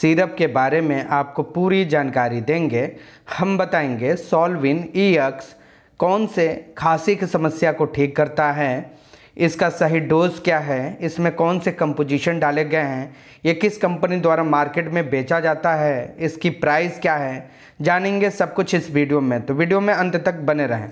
syrup के बारे में आपको पूरी जानकारी देंगे हम बताएंगे सॉल्विन ईयक्स e कौन से खांसी की समस्या को ठीक करता है इसका सही डोज क्या है इसमें कौन से कंपोजिशन डाले गए हैं ये किस कंपनी द्वारा मार्केट में बेचा जाता है इसकी प्राइस क्या है जानेंगे सब कुछ इस वीडियो में तो वीडियो में अंत तक बने रहें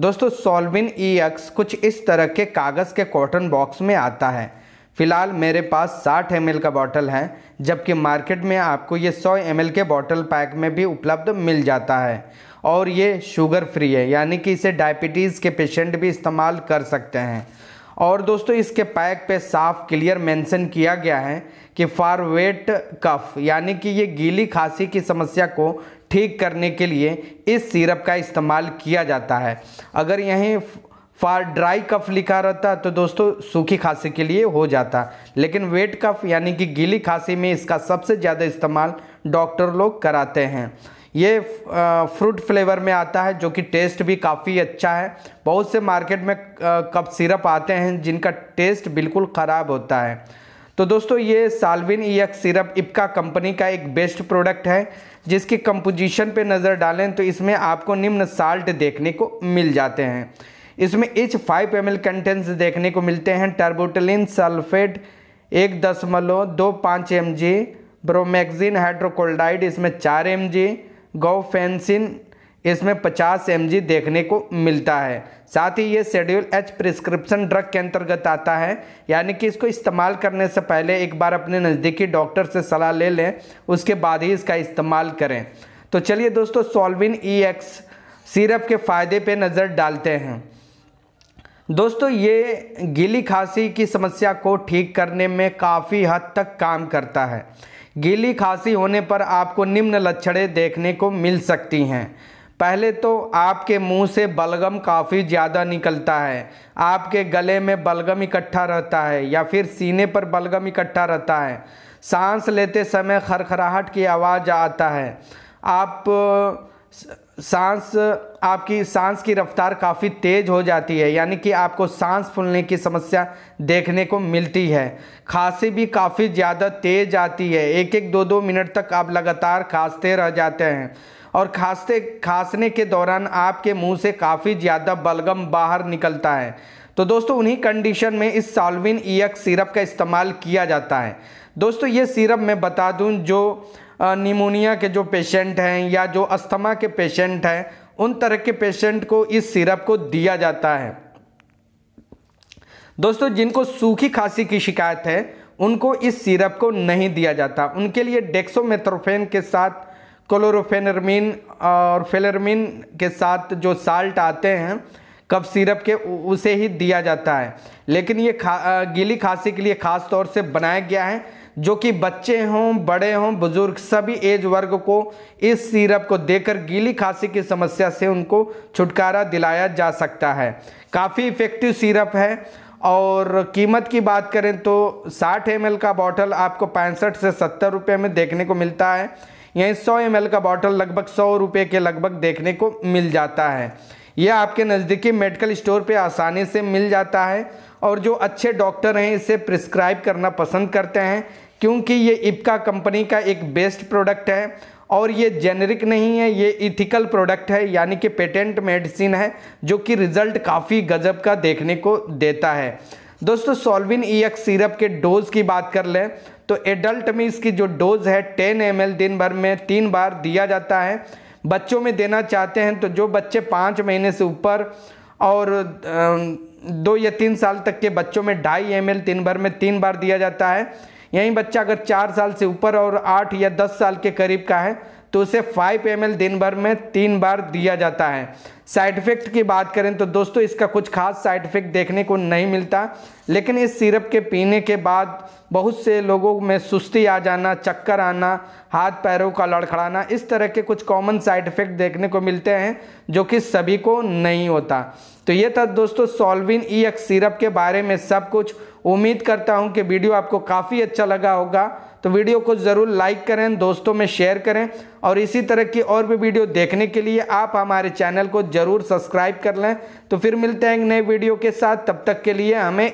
दोस्तों सॉल्विन ई e कुछ इस तरह के कागज़ के कॉटन बॉक्स में आता है फ़िलहाल मेरे पास 60 एम का बॉटल है जबकि मार्केट में आपको ये 100 एम के बॉटल पैक में भी उपलब्ध मिल जाता है और ये शुगर फ्री है यानी कि इसे डायबिटीज़ के पेशेंट भी इस्तेमाल कर सकते हैं और दोस्तों इसके पैक पे साफ क्लियर मेंशन किया गया है कि फारवेट कफ यानी कि ये गीली खांसी की समस्या को ठीक करने के लिए इस सिरप का इस्तेमाल किया जाता है अगर यहीं फॉर ड्राई कफ लिखा रहता तो दोस्तों सूखी खांसी के लिए हो जाता लेकिन वेट कफ यानी कि गीली खांसी में इसका सबसे ज़्यादा इस्तेमाल डॉक्टर लोग कराते हैं ये फ्रूट फ्लेवर में आता है जो कि टेस्ट भी काफ़ी अच्छा है बहुत से मार्केट में कप सिरप आते हैं जिनका टेस्ट बिल्कुल ख़राब होता है तो दोस्तों ये साल्विन यक सिरप इपका कंपनी का एक बेस्ट प्रोडक्ट है जिसकी कंपोजिशन पे नज़र डालें तो इसमें आपको निम्न साल्ट देखने को मिल जाते हैं इसमें इच फाइव एम कंटेंट्स देखने को मिलते हैं टर्बोटलिन सल्फेट एक दशमलव दो पाँच एम जी ब्रोमैगजीन हाइड्रोकोलडाइड इसमें चार एम जी गोफेंसिन इसमें पचास एम जी देखने को मिलता है साथ ही ये शेड्यूल एच प्रिस्क्रिप्शन ड्रग के अंतर्गत आता है यानी कि इसको इस्तेमाल करने से पहले एक बार अपने नज़दीकी डॉक्टर से सलाह ले लें उसके बाद ही इसका इस्तेमाल करें तो चलिए दोस्तों सॉलविन ई एक्स सीरप के फ़ायदे पे नज़र डालते हैं दोस्तों ये गीली खांसी की समस्या को ठीक करने में काफ़ी हद तक काम करता है गीली खांसी होने पर आपको निम्न लक्षणें देखने को मिल सकती हैं पहले तो आपके मुंह से बलगम काफ़ी ज़्यादा निकलता है आपके गले में बलगम इकट्ठा रहता है या फिर सीने पर बलगम इकट्ठा रहता है सांस लेते समय खरखराहट की आवाज़ आता है आप सांस आपकी सांस की रफ्तार काफ़ी तेज़ हो जाती है यानी कि आपको सांस फूलने की समस्या देखने को मिलती है खांसी भी काफ़ी ज़्यादा तेज़ आती है एक एक दो दो मिनट तक आप लगातार खांसते रह जाते हैं और खांसते खांसने के दौरान आपके मुंह से काफ़ी ज़्यादा बलगम बाहर निकलता है तो दोस्तों उन्हीं कंडीशन में इस सॉल्विन ईयक सिरप का इस्तेमाल किया जाता है दोस्तों ये सिरप मैं बता दूँ जो निमोनिया के जो पेशेंट हैं या जो अस्थमा के पेशेंट हैं उन तरह के पेशेंट को इस सिरप को दिया जाता है दोस्तों जिनको सूखी खांसी की शिकायत है उनको इस सिरप को नहीं दिया जाता उनके लिए डेक्सोमेथ्रोफेन के साथ क्लोरोफेनरमिन और फेलरमिन के साथ जो साल्ट आते हैं कफ सिरप के उसे ही दिया जाता है लेकिन ये खा गीली खांसी के लिए ख़ास तौर से बनाया गया है जो कि बच्चे हों बड़े हों बुजुर्ग सभी एज वर्ग को इस सीरप को देकर गीली खांसी की समस्या से उनको छुटकारा दिलाया जा सकता है काफ़ी इफ़ेक्टिव सीरप है और कीमत की बात करें तो 60 एम का बॉटल आपको पैंसठ से सत्तर रुपये में देखने को मिलता है यहीं 100 एम का बॉटल लगभग सौ रुपये के लगभग देखने को मिल जाता है यह आपके नज़दीकी मेडिकल स्टोर पे आसानी से मिल जाता है और जो अच्छे डॉक्टर हैं इसे प्रिस्क्राइब करना पसंद करते हैं क्योंकि ये इपका कंपनी का एक बेस्ट प्रोडक्ट है और ये जेनरिक नहीं है ये इथिकल प्रोडक्ट है यानी कि पेटेंट मेडिसिन है जो कि रिज़ल्ट काफ़ी गजब का देखने को देता है दोस्तों Solvin E e X syrup के डोज़ की बात कर लें तो एडल्ट में इसकी जो डोज़ है 10 एम दिन भर में तीन बार दिया जाता है बच्चों में देना चाहते हैं तो जो बच्चे पाँच महीने से ऊपर और दो या तीन साल तक के बच्चों में ढाई एम एल दिन भर में तीन बार दिया जाता है यहीं बच्चा अगर चार साल से ऊपर और आठ या दस साल के करीब का है तो उसे 5 एम दिन भर में तीन बार दिया जाता है साइड इफेक्ट की बात करें तो दोस्तों इसका कुछ खास साइड इफेक्ट देखने को नहीं मिलता लेकिन इस सिरप के पीने के बाद बहुत से लोगों में सुस्ती आ जाना चक्कर आना हाथ पैरों का लड़खड़ाना इस तरह के कुछ कॉमन साइड इफेक्ट देखने को मिलते हैं जो कि सभी को नहीं होता तो ये था दोस्तों सॉल्विन ई एक्स सिरप के बारे में सब कुछ उम्मीद करता हूँ कि वीडियो आपको काफ़ी अच्छा लगा होगा तो वीडियो को ज़रूर लाइक करें दोस्तों में शेयर करें और इसी तरह की और भी वीडियो देखने के लिए आप हमारे चैनल को ज़रूर सब्सक्राइब कर लें तो फिर मिलते हैं नए वीडियो के साथ तब तक के लिए हमें